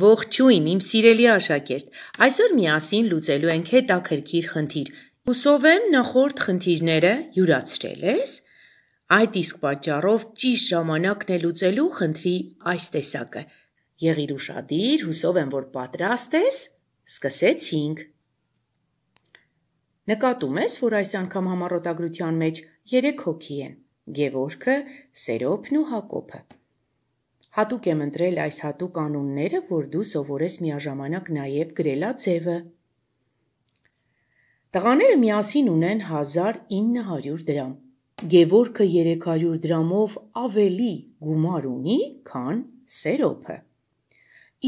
Ողջույն, իմ սիրելի աշակերտ։ Այսօր միասին լուծելու ենք հետաքրքիր խնդիր։ Հուսով եմ նախորդ խնդիրները յուրացրել ես։ Այդ իսկ պատճառով ճիշտ ժամանակն է լուծելու խնդրի այս տեսակը։ Եղիր ուրախadir, հուսով եմ, որ պատրաստ ես։ Սկսեցինք։ Նկատում ես, որ այս անգամ համառոտագրության մեջ 3 հոգի են՝ Գևորգը, Սերոփն ու Հակոբը։ Հատուկ եմ ընտրել այս հատուկ անունները, որ դու սովորես միաժամանակ նաև գրելաձևը։ Տղաները միասին ունեն 1900 դրամ։ Գևորգը 300 դրամով ավելի գումար ունի, քան Սերոփը։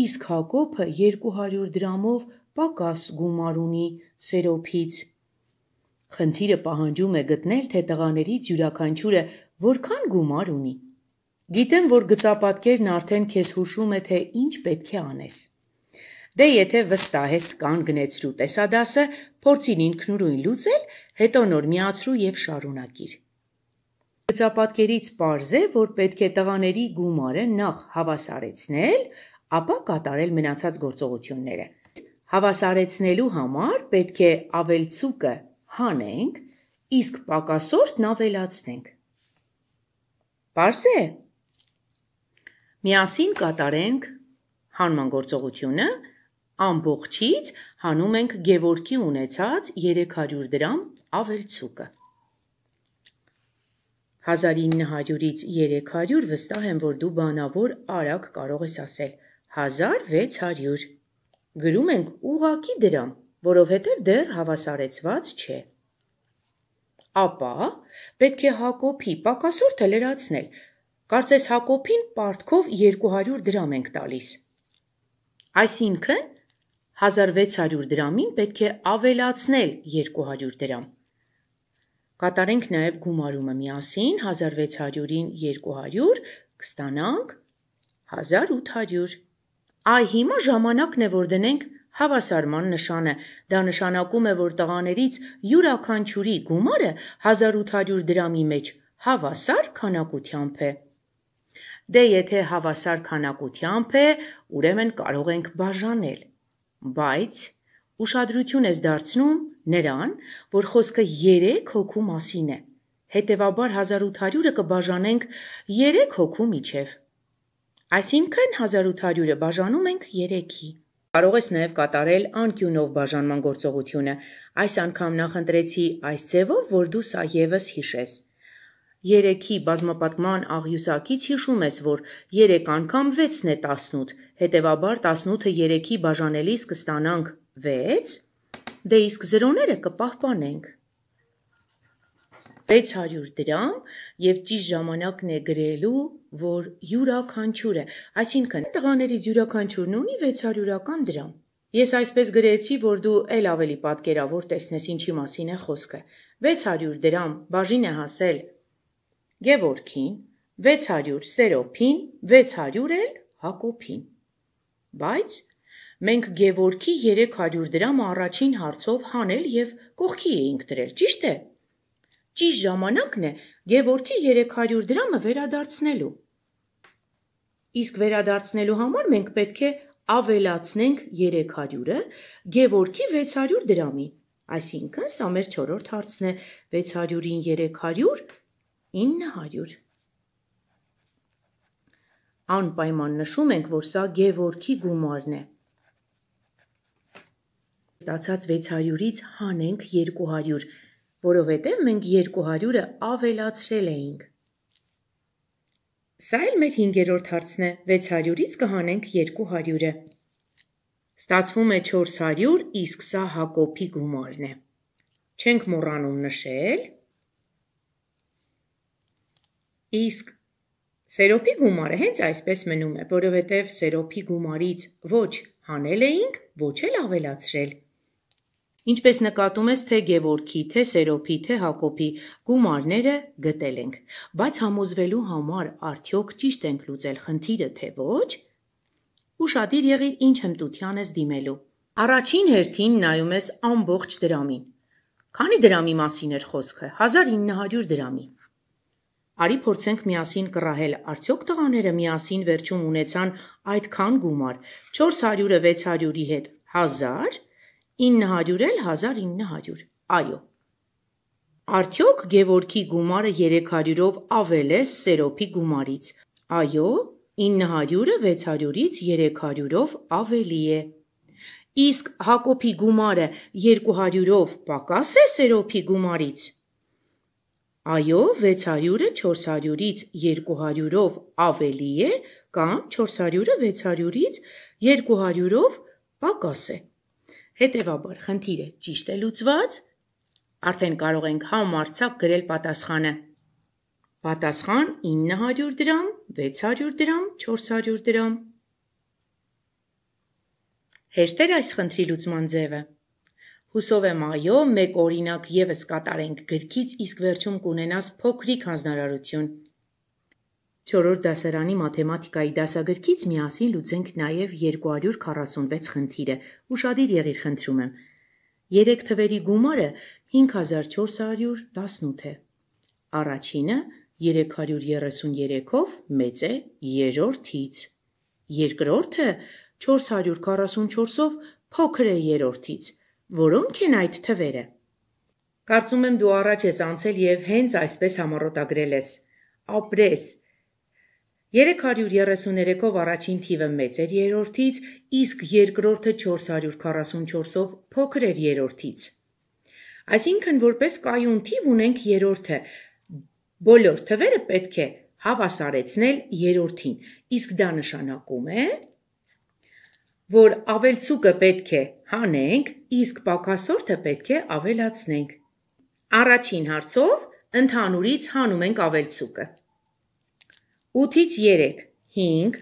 Իսկ Հակոբը 200 դրամով պակաս գումար ունի Սերոփից։ Խնդիրը պահանջում է գտնել, թե տղաներից յուրաքանչյուրը որքան գումար ունի։ Գիտեմ, որ գծապատկերն արդեն քեզ հուշում է, թե ինչ պետք է անես։ Դե եթե վստահ ես կան գնեցրու տեսադասը, փորձին ինքնուրույն լուծել, հետո նոր միացրու եւ շարունակիր։ Գծապատկերից པարզ է, որ պետք է տղաների գումարը նախ հավասարեցնել, ապա կատարել մնացած գործողությունները։ Հավասարեցնելու համար պետք է ավելցուկը հանենք, իսկ պակասորտն ավելացնենք։ Պարզ է։ Միասին կատարենք հանման գործողությունը, ամբողջից հանում ենք Գևորգի ունեցած 300 դրամ ավելցուկը։ 1900-ից 300 վստահ եմ, որ դու բանավոր արագ կարող ես ասել 1600։ Գրում ենք ուղակի դրամ, որովհետև դեռ հավասարեցված չէ։ Ապա պետք է Հակոբի պակասորդը լրացնել, Կարծես Հակոբին պարտքով 200 դրամ ենք տալիս։ Այսինքն 1600 դրամին պետք է ավելացնել 200 դրամ։ Կատարենք նաև գումարումը միասին 1600-ին 200 կստանանք 1800։ Այ հիմա ժամանակն է որ դնենք հավասարման նշանը։ Դա նշանակում է, որ տղաներից յուրաքանչյուրի գումարը 1800 դրամի մեջ հավասար քանակությամբ է։ Դե եթե հավասար քանակությամբ է, ուրեմն կարող ենք բաժանել։ Բայց ուշադրություն ես դարձնում նրան, որ խոսքը 3 հոգու մասին է։ Հետևաբար 1800-ը կբաժանենք 3 հոգու միջև։ Այսինքն 1800-ը բաժանում ենք 3-ի։ Կարող ես նաև կատարել անկյունով բաժանման գործողությունը։ Այս անգամ նախընտրեցի այս ձևով, որ դու սա եւս հիշես։ 3-ի բազմապատման աղյուսակից հիշում ես, որ 3 անգամ 6-ն է 18, հետևաբար 18-ը 3-ի բաժանելիս կստանանք 6, դե իսկ զրոները կպահպանենք։ 600 դրամ եւ ճիշտ ժամանակն է գրելու, որ յուրաքանչյուրը, այսինքն տղաներից յուրաքանչյուրն ունի 600-ական դրամ։ Ես այսպես գրեցի, որ դու ել ավելի պատկերավոր տեսնես ինչի մասին է խոսքը։ 600 դրամ բաժին է հասել եւ օրքին 600 Սերոփին, 600 էլ Հակոբին։ Բայց մենք Գևորքի 300 դրամ առաջին հարցով հանել եւ կողքի էինք դրել, ճիշտ է։ Ճիշտ ժամանակն է Գևորքի 300 դրամը վերադարձնելու։ Իսկ վերադարձնելու համար մենք պետք է ավելացնենք 300-ը Գևորքի 600 դրամի։ Այսինքն սա մեր 4-րդ հարցն է 600-ին 300 900 Անպայման նշում ենք, որ սա Գևորքի գումարն է։ Ստացած 600-ից հանենք 200, որովհետև մենք 200-ը ավելացրել էինք։ Սա էլ մեր 5-րդ հարցն է, 600-ից կհանենք 200-ը։ Ստացվում է 400, իսկ սա Հակոբի գումարն է։ Չենք մոռանում նշել, Իսկ սերոպի գումարը հենց այսպես մնում է, որովհետև սերոպի գումարից ոչ հանել էինք, ոչ էլ ավելացրել։ Ինչպես նկատում ես, թե Գևորգի, թե Սերոփի, թե Հակոբի գումարները գտել ենք, բայց համոզվելու համար արդյոք ճիշտ ենք լուծել խնդիրը, թե ոչ։ Ուշադիր եղիր ինչ հմտության ես դիմելու։ Առաջին հերթին նայում ես ամբողջ դրամին։ Քանի դրամի մասին էր խոսքը։ 1900 դրամի։ Արի փորձենք միասին կռահել, արդյոք տղաները միասին վերջում ունեցան այդքան գումար 400-ը 600-ի հետ 1000, 900-ը 1900։ Այո։ Արդյոք Գևորգի գումարը 300-ով ավել է Սերոփի գումարից։ Այո, 900-ը 600-ից 300-ով ավելի է։ Իսկ Հակոբի գումարը 200-ով պակաս է Սերոփի գումարից։ Այո, 600-ը 400-ից 200-ով ավելի է կամ 400-ը 600-ից 200-ով պակաս է։ Հետևաբար, խնդիրը ճիշտ է լուծված, արդեն կարող ենք համարցակ գրել պատասխանը։ Պատասխան 900 դրամ, 600 դրամ, 400 դրամ։ Հեշտ էր այս խնդրի լուծման ձևը։ Հուսով եմ այո, մեկ օրինակ եւս կատարենք գրքից, իսկ վերջում կունենաս փոքրիկ հանձնարարություն։ 4-րդ դասարանի մաթեմատիկայի դասագրքից միասին լուծենք նաև 246 խնդիրը։ Ուշադիր եղիր, խնդրում եմ։ 3 թվերի գումարը 5418 է։ Առաջինը 333-ով մեծ է երրորդից։ Երկրորդը 444-ով փոքր է երրորդից Որոնք են այդ թվերը։ Կարծում եմ դու առաջ ես անցել եւ հենց այսպես համառոտագրել ես։ Ապրես 333-ով առաջին թիվը մեծ էր երրորդից, իսկ երկրորդը 444-ով փոքր էր երրորդից։ Այսինքն որպես կայուն թիվ ունենք երրորդը։ Բոլոր թվերը պետք է հավասարեցնել երրորդին։ Իսկ դա նշանակում է, որ ավելցուկը պետք է հանենք, իսկ պակասորդը պետք է ավելացնենք։ Առաջին հարցով ընդհանուրից հանում ենք ավելցուկը։ 8-ից 3 5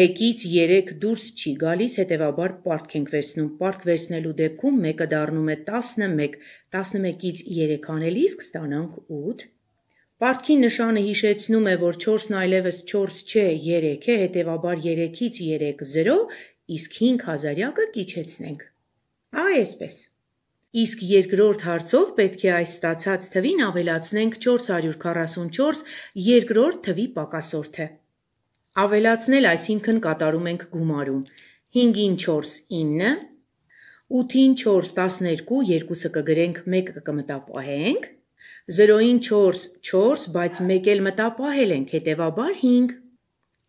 1-ից 3 դուրս չի գալիս, հետևաբար պարտք ենք վերցնում։ Պարտք վերցնելու դեպքում մեկը դառնում է 11, 11-ից 3 անելիս կստանանք 8, Պարտքի նշանը հիշեցնում է, որ 4-ն այլևս 4 չէ, 3 է, հետևաբար 3-ից 3 0, իսկ 5 հազարյակը կիչեցնենք։ Ա այսպես։ Իսկ երկրորդ հարցով պետք է այս ստացած թվին ավելացնենք 444 երկրորդ թվի պակասորդը։ Ավելացնել այսինքն կատարում ենք գումարում։ 5-ին 4 9, 8-ին 4 12, 2-ը կգրենք, 1-ը կմտապահենք, 0-ին 4, 4, բայց 1 էլ մտապահել ենք, հետևաբար 5։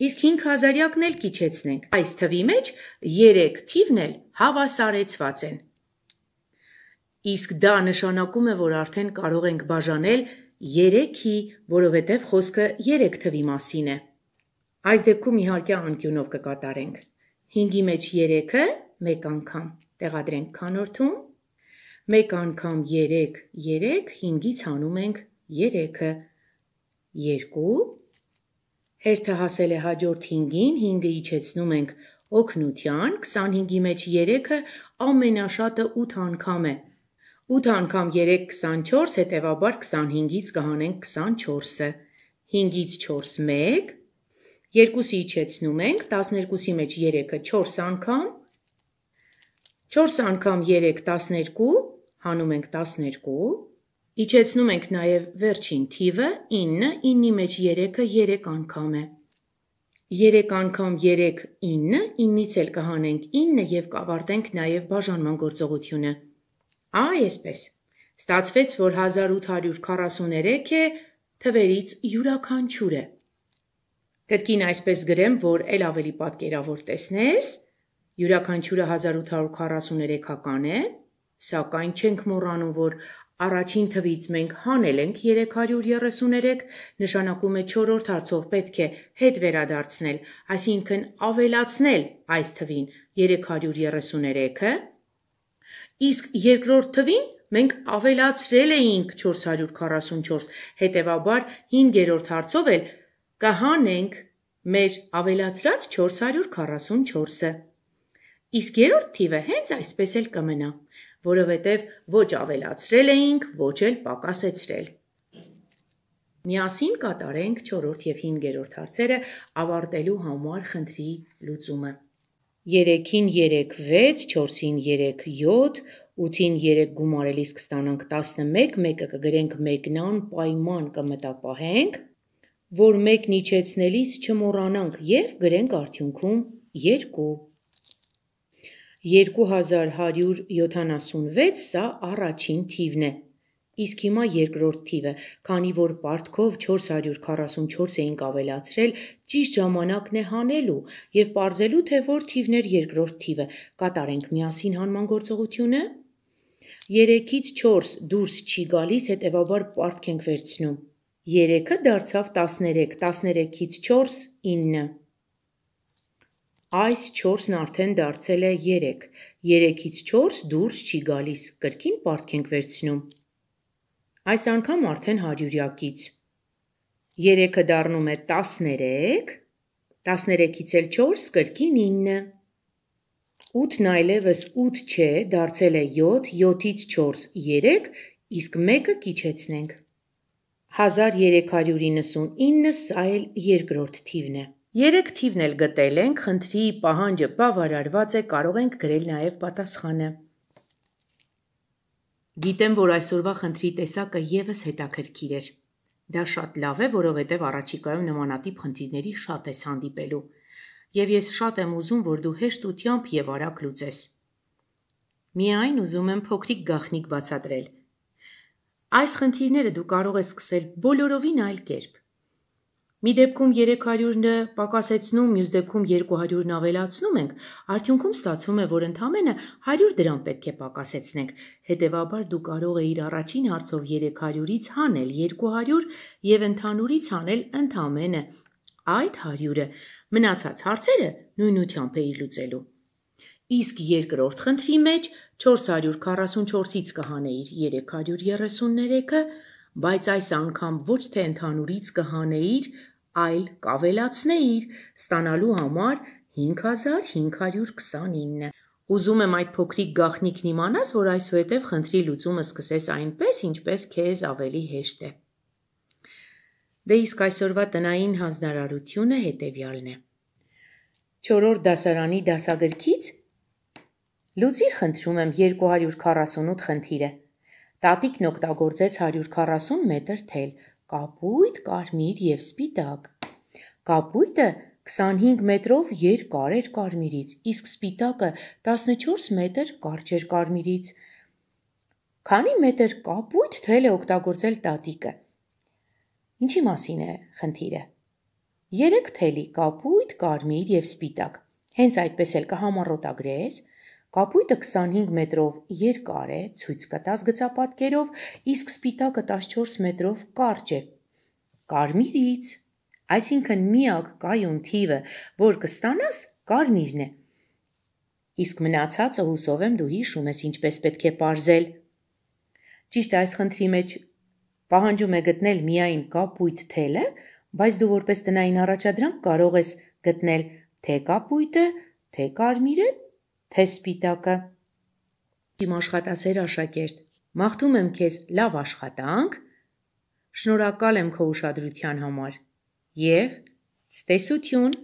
Իսկ 5 հազարյակն էլ կիչեցնենք։ Այս թվի մեջ 3 թիվն էլ հավասարեցված են։ Իսկ դա նշանակում է, որ արդեն կարող ենք բաժանել 3-ի, որովհետև խոսքը 3 թվի մասին է։ Այս դեպքում իհարկե անկյունով կկատարենք։ 5-ի մեջ 3-ը 1 անգամ տեղադրենք քանորդում 1 անգամ 3 3 5-ից հանում ենք 3-ը 2 հերթը հասել է հաջորդ 5-ին 5-ը իջեցնում ենք օգնության 25-ի մեջ 3-ը ամենաշատը 8 անգամ է 8 անգամ 3 24 հետևաբար 25-ից կհանենք 24-ը 5-ից 4 1 2-ը իջեցնում ենք 12-ի մեջ 3-ը 4 անգամ 4 անգամ 3 12 հանում ենք 12, իջեցնում ենք նաև վերջին թիվը 9, 9-ի մեջ 3-ը 3 անգամ է։ 3 անգամ 3 9, 9-ից էլ կհանենք 9 եւ կավարտենք նաև բաժանման գործողությունը։ Ահա այսպես։ Ստացվեց, որ 1843 է թվերից յուրաքանչյուր է։ Կրկին այսպես գրեմ, որ ել ավելի պատկերավոր տեսնես, յուրաքանչյուրը 1843-ական է, Սակայն չենք մոռանում, որ առաջին թվից մենք հանել ենք 333, նշանակում է 4-րդ հարցով պետք է հետ վերադարձնել, այսինքն ավելացնել այս թվին 333-ը, իսկ երկրորդ թվին մենք ավելացրել էինք 444, հետևաբար 5-րդ հարցով էլ կհանենք մեր ավելացրած 444-ը։ Իսկ երրորդ թիվը հենց այսպես էլ կմնա որովհետև ոչ ավելացրել էինք, ոչ էլ պակասեցրել։ Միասին կատարենք 4-րդ եւ 5-րդ հարցերը ավարտելու համար խնդրի լուծումը։ 3-ին 3 6, 4-ին 3 7, 8-ին 3 գումարելիս կստանանք 11, մեկը կգրենք մեկնան, պայման կմտապահենք, որ մեկն իջեցնելիս չմոռանանք եւ գրենք արդյունքում 2 2176 սա առաջին թիվն է։ Իսկ հիմա երկրորդ թիվը, քանի որ պարտքով 444 էինք ավելացրել, ճիշտ ժամանակն է հանելու եւ ողջելու թե որ թիվներ երկրորդ թիվը։ Կատարենք միասին հանման գործողությունը։ 3-ից 4 դուրս չի գալիս, հետեւաբար պարտք ենք վերցնում։ 3-ը դարձավ 13, 13-ից 4 9։ Այս 4-ն արդեն դարձել է 3, 3-ից 4 դուրս չի գալիս, կրկին պարտք ենք վերցնում։ Այս անգամ արդեն հարյուրյակից։ 3-ը դառնում է 13, 13-ից էլ 4, կրկին 9։ 8-ն այլևս 8 չէ, դարձել է 7, 7-ից 4, 3, իսկ 1-ը կիչեցնենք։ 1399 սա էլ երկրորդ թիվն է։ Երեք թիվն էլ գտել ենք, խնդրի պահանջը բավարարված է, կարող ենք գրել նաև պատասխանը։ Գիտեմ, որ այսօրվա խնդրի տեսակը եւս հետաքրքիր էր։ Դա շատ լավ է, որովհետև առաջիկայում նմանատիպ խնդիրների շատ ես հանդիպելու։ Եվ ես շատ եմ ուզում, որ դու հեշտությամբ եւ արագ լուծես։ Միայն ուզում եմ փոքրիկ գախնիկ բացատրել։ Այս խնդիրները դու կարող ես սկսել բոլորովին այլ կերպ։ Մի դեպքում 300-ը պակասեցնում, մյուս դեպքում 200-ն ավելացնում ենք, արդյունքում ստացվում է, որ ընդամենը 100 դրամ պետք է պակասեցնենք։ Հետևաբար դու կարող էիր առաջին հարցով 300-ից հանել 200 եւ ընդհանուրից հանել ընդամենը այդ 100-ը։ Մնացած հարցերը նույնությամբ էի լուծելու։ Իսկ երկրորդ խնդրի մեջ 444-ից կհանեիր 333-ը բայց այս անգամ ոչ թե ընդհանուրից կհանեիր, այլ կավելացնեիր ստանալու համար 5529։ Ուզում եմ այդ փոքրիկ գախնիկն իմանաս, որ այսուհետև խնդրի լուծումը սկսես այնպես, ինչպես քեզ ավելի հեշտ է։ Դե իսկ այսօրվա տնային հանձնարարությունը հետևյալն է։ 4-րդ դասարանի դասագրքից լուծիր խնդրում եմ 248 խնդիրը։ Տատիկն օգտագործեց 140 մետր թել, կապույտ, կարմիր եւ սպիտակ։ Կապույտը 25 մետրով երկար էր կարմիրից, իսկ սպիտակը 14 մետր կարճ էր կարմիրից։ Քանի մետր կապույտ թել է օգտագործել տատիկը։ Ինչի մասին է խնդիրը։ 3 թելի՝ կապույտ, կարմիր եւ սպիտակ։ Հենց այդպես էլ կհամառոտագրես, Կապույտը 25 մետրով երկար է, ցույց կտած գծապատկերով, իսկ սպիտակը 14 մետրով կարճ է։ Կարմիրից, այսինքն միակ կայուն թիվը, որ կստանաս, կարմիրն է։ Իսկ մնացածը հուսով եմ դու հիշում ես ինչպես պետք է parzել։ Ճիշտ այս խնդրի մեջ պահանջում է գտնել միայն կապույտ թելը, բայց դու որպես տնային առաջադրանք կարող ես գտնել թե կապույտը, թե կարմիրը, թե սպիտակը։ Իմ աշխատասեր աշակերտ, մաղթում եմ քեզ լավ աշխատանք, շնորհակալ եմ քո ուշադրության համար եւ ցտեսություն։